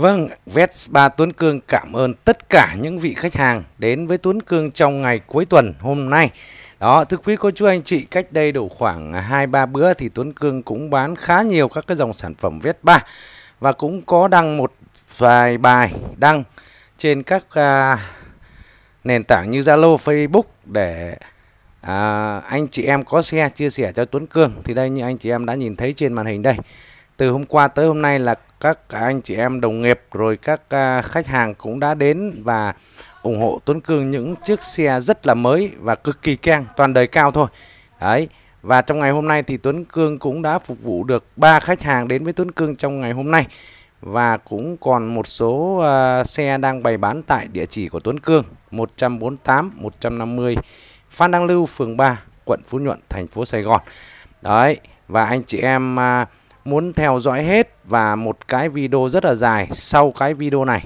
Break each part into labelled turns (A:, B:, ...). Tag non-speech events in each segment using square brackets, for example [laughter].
A: Vâng, Vespa Tuấn Cương cảm ơn tất cả những vị khách hàng đến với Tuấn Cương trong ngày cuối tuần hôm nay. Đó, thưa quý cô chú anh chị, cách đây đủ khoảng 2-3 bữa thì Tuấn Cương cũng bán khá nhiều các cái dòng sản phẩm Vespa và cũng có đăng một vài bài đăng trên các à, nền tảng như Zalo, Facebook để à, anh chị em có xe chia sẻ cho Tuấn Cương. Thì đây như anh chị em đã nhìn thấy trên màn hình đây. Từ hôm qua tới hôm nay là các anh chị em đồng nghiệp rồi các à, khách hàng cũng đã đến và ủng hộ Tuấn Cương những chiếc xe rất là mới và cực kỳ keng, toàn đời cao thôi. Đấy. Và trong ngày hôm nay thì Tuấn Cương cũng đã phục vụ được 3 khách hàng đến với Tuấn Cương trong ngày hôm nay và cũng còn một số uh, xe đang bày bán tại địa chỉ của Tuấn Cương 148 150 Phan Đăng Lưu phường 3 quận Phú Nhuận thành phố Sài Gòn. Đấy và anh chị em uh, muốn theo dõi hết và một cái video rất là dài sau cái video này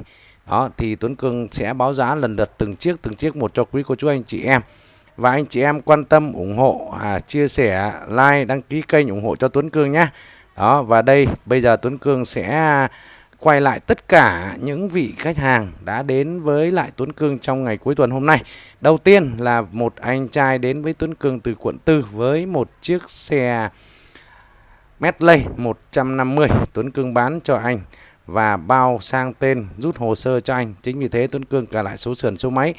A: đó thì Tuấn Cường sẽ báo giá lần lượt từng chiếc từng chiếc một cho quý cô chú anh chị em và anh chị em quan tâm ủng hộ à, chia sẻ like đăng ký kênh ủng hộ cho Tuấn Cường nhé đó và đây bây giờ Tuấn Cường sẽ quay lại tất cả những vị khách hàng đã đến với lại Tuấn Cường trong ngày cuối tuần hôm nay. Đầu tiên là một anh trai đến với Tuấn Cường từ quận 4 với một chiếc xe Medley 150 Tuấn Cương bán cho anh và bao sang tên rút hồ sơ cho anh. Chính vì thế Tuấn Cương cả lại số sườn số máy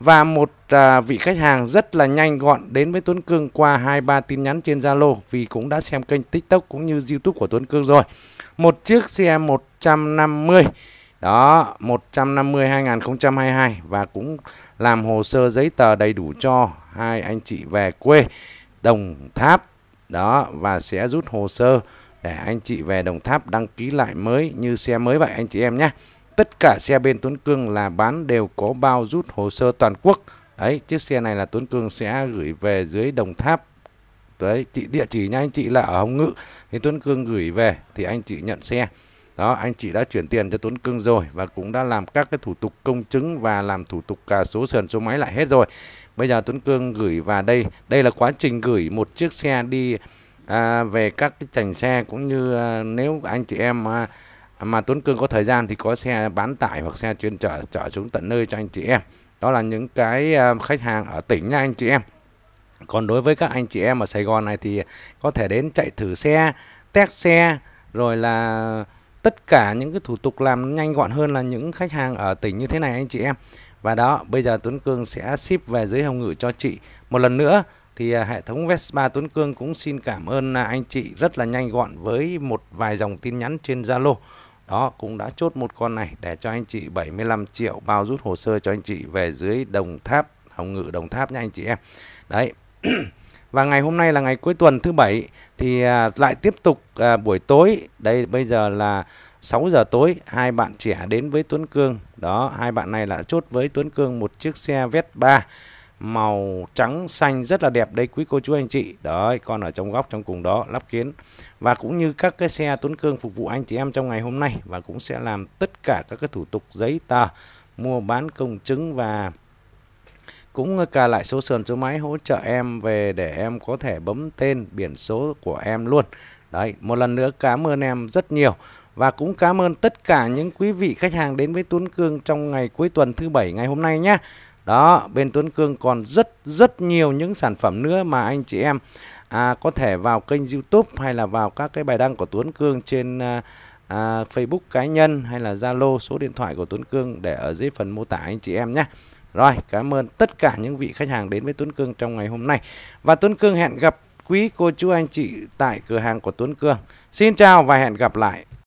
A: và một à, vị khách hàng rất là nhanh gọn đến với Tuấn Cương qua hai ba tin nhắn trên Zalo vì cũng đã xem kênh TikTok cũng như YouTube của Tuấn Cương rồi. Một chiếc xe 150 đó, 150 2022 và cũng làm hồ sơ giấy tờ đầy đủ cho hai anh chị về quê Đồng Tháp đó và sẽ rút hồ sơ để anh chị về Đồng Tháp đăng ký lại mới như xe mới vậy anh chị em nhé tất cả xe bên Tuấn Cương là bán đều có bao rút hồ sơ toàn quốc đấy chiếc xe này là Tuấn Cương sẽ gửi về dưới Đồng Tháp đấy chị địa chỉ nha anh chị là ở Hồng Ngự thì Tuấn Cương gửi về thì anh chị nhận xe đó anh chị đã chuyển tiền cho Tuấn Cưng rồi và cũng đã làm các cái thủ tục công chứng và làm thủ tục cả số sườn số máy lại hết rồi bây giờ Tuấn Cương gửi vào đây đây là quá trình gửi một chiếc xe đi à, về các cái trành xe cũng như à, nếu anh chị em à, mà Tuấn Cương có thời gian thì có xe bán tải hoặc xe chuyên chở chở xuống tận nơi cho anh chị em đó là những cái à, khách hàng ở tỉnh nha anh chị em còn đối với các anh chị em ở Sài Gòn này thì có thể đến chạy thử xe test xe rồi là tất cả những cái thủ tục làm nhanh gọn hơn là những khách hàng ở tỉnh như thế này anh chị em và đó bây giờ Tuấn Cương sẽ ship về dưới hồng ngự cho chị một lần nữa thì à, hệ thống Vespa Tuấn Cương cũng xin cảm ơn à, anh chị rất là nhanh gọn với một vài dòng tin nhắn trên Zalo đó cũng đã chốt một con này để cho anh chị 75 triệu bao rút hồ sơ cho anh chị về dưới Đồng Tháp Hồng Ngự Đồng Tháp nha anh chị em đấy [clears throat] Và ngày hôm nay là ngày cuối tuần thứ bảy thì à, lại tiếp tục à, buổi tối. Đây bây giờ là 6 giờ tối hai bạn trẻ đến với Tuấn Cương. Đó, hai bạn này là chốt với Tuấn Cương một chiếc xe Vespa màu trắng xanh rất là đẹp đây quý cô chú anh chị đó con ở trong góc trong cùng đó lắp kiến và cũng như các cái xe Tuấn Cương phục vụ anh chị em trong ngày hôm nay và cũng sẽ làm tất cả các cái thủ tục giấy tờ mua bán công chứng và cũng cài lại số sườn số máy hỗ trợ em về để em có thể bấm tên biển số của em luôn đấy một lần nữa cảm ơn em rất nhiều và cũng cảm ơn tất cả những quý vị khách hàng đến với Tuấn Cương trong ngày cuối tuần thứ bảy ngày hôm nay nhé đó bên Tuấn Cương còn rất rất nhiều những sản phẩm nữa mà anh chị em à, có thể vào kênh YouTube hay là vào các cái bài đăng của Tuấn Cương trên à, à, Facebook cá nhân hay là Zalo số điện thoại của Tuấn Cương để ở dưới phần mô tả anh chị em nhé rồi, cảm ơn tất cả những vị khách hàng đến với Tuấn Cương trong ngày hôm nay. Và Tuấn Cương hẹn gặp quý cô chú anh chị tại cửa hàng của Tuấn Cương. Xin chào và hẹn gặp lại.